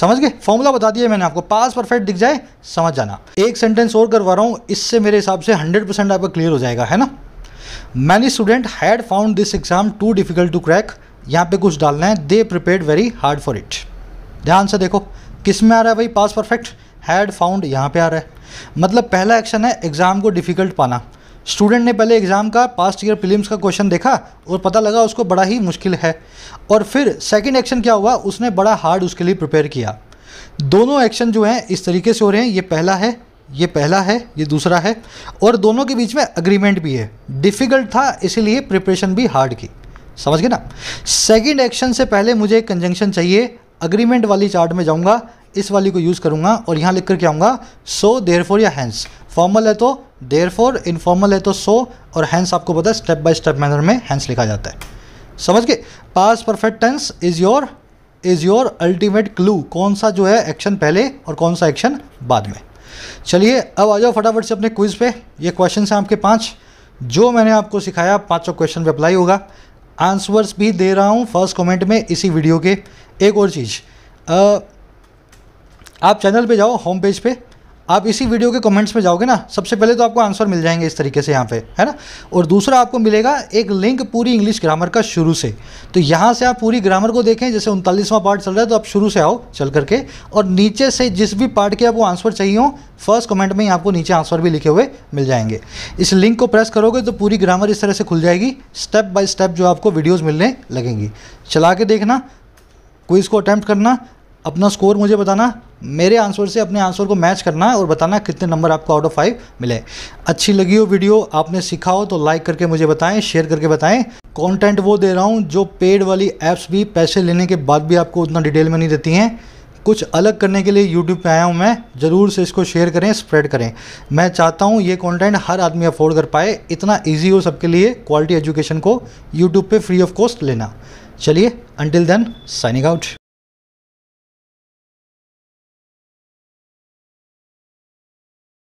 [SPEAKER 1] समझ गए फॉर्मूला बता दिया मैंने आपको पास परफेक्ट दिख जाए समझ जाना एक सेंटेंस और करवा रहा हूँ इससे मेरे हिसाब से हंड्रेड परसेंट आपका क्लियर हो जाएगा है ना many student had found this exam too difficult to crack यहाँ पे कुछ डालना है they prepare very hard for it ध्यान से देखो किस में आ रहा है भाई पास परफेक्ट हैड फाउंड यहाँ पे आ रहा है मतलब पहला एक्शन है एग्ज़ाम को डिफ़िकल्ट पाना स्टूडेंट ने पहले एग्ज़ाम का पास्ट ईयर फिल्म का क्वेश्चन देखा और पता लगा उसको बड़ा ही मुश्किल है और फिर सेकेंड एक्शन क्या हुआ उसने बड़ा हार्ड उसके लिए प्रिपेयर किया दोनों एक्शन जो हैं इस तरीके से हो रहे हैं ये पहला है ये पहला है ये दूसरा है और दोनों के बीच में अग्रीमेंट भी है डिफ़िकल्ट था इसीलिए प्रिपरेशन भी हार्ड की समझ गए ना सेकंड एक्शन से पहले मुझे एक कंजंक्शन चाहिए अग्रीमेंट वाली चार्ट में जाऊंगा इस वाली को यूज़ करूंगा और यहाँ लिख कर के आऊँगा सो देर फोर या हैंस फॉर्मल है तो देर फोर इनफॉर्मल है तो सो so, और हैंस आपको पता है स्टेप बाय स्टेप मैनर में हैंस लिखा जाता है समझ गए past perfect tense is your is your ultimate clue कौन सा जो है एक्शन पहले और कौन सा एक्शन बाद में चलिए अब आ जाओ फटाफट से अपने क्विज़ पे ये क्वेश्चन हैं आपके पाँच जो मैंने आपको सिखाया पांचों क्वेश्चन पे अप्लाई होगा आंसवर्स भी दे रहा हूँ फर्स्ट कमेंट में इसी वीडियो के एक और चीज़ आप चैनल पे जाओ होम पेज पे आप इसी वीडियो के कमेंट्स में जाओगे ना सबसे पहले तो आपको आंसर मिल जाएंगे इस तरीके से यहाँ पे है ना और दूसरा आपको मिलेगा एक लिंक पूरी इंग्लिश ग्रामर का शुरू से तो यहाँ से आप पूरी ग्रामर को देखें जैसे उनतालीसवां पार्ट चल रहा है तो आप शुरू से आओ चल करके और नीचे से जिस भी पार्ट के आपको आंसर चाहिए हो फर्स्ट कमेंट में ही आपको नीचे आंसर भी लिखे हुए मिल जाएंगे इस लिंक को प्रेस करोगे तो पूरी ग्रामर इस तरह से खुल जाएगी स्टेप बाय स्टेप जो आपको वीडियोज़ मिलने लगेंगी चला के देखना कोई इसको अटैम्प्ट करना अपना स्कोर मुझे बताना मेरे आंसर से अपने आंसर को मैच करना और बताना कितने नंबर आपको आउट ऑफ फाइव मिले अच्छी लगी हो वीडियो आपने सीखा हो तो लाइक करके मुझे बताएं शेयर करके बताएं कंटेंट वो दे रहा हूँ जो पेड वाली ऐप्स भी पैसे लेने के बाद भी आपको उतना डिटेल में नहीं देती हैं कुछ अलग करने के लिए यूट्यूब पर आया हूँ मैं ज़रूर से इसको शेयर करें स्प्रेड करें मैं चाहता हूँ ये कॉन्टेंट हर आदमी अफोर्ड कर पाए इतना ईजी हो सबके लिए क्वालिटी एजुकेशन को यूट्यूब पर फ्री ऑफ कॉस्ट लेना चलिए अंटिल देन साइनिंग आउट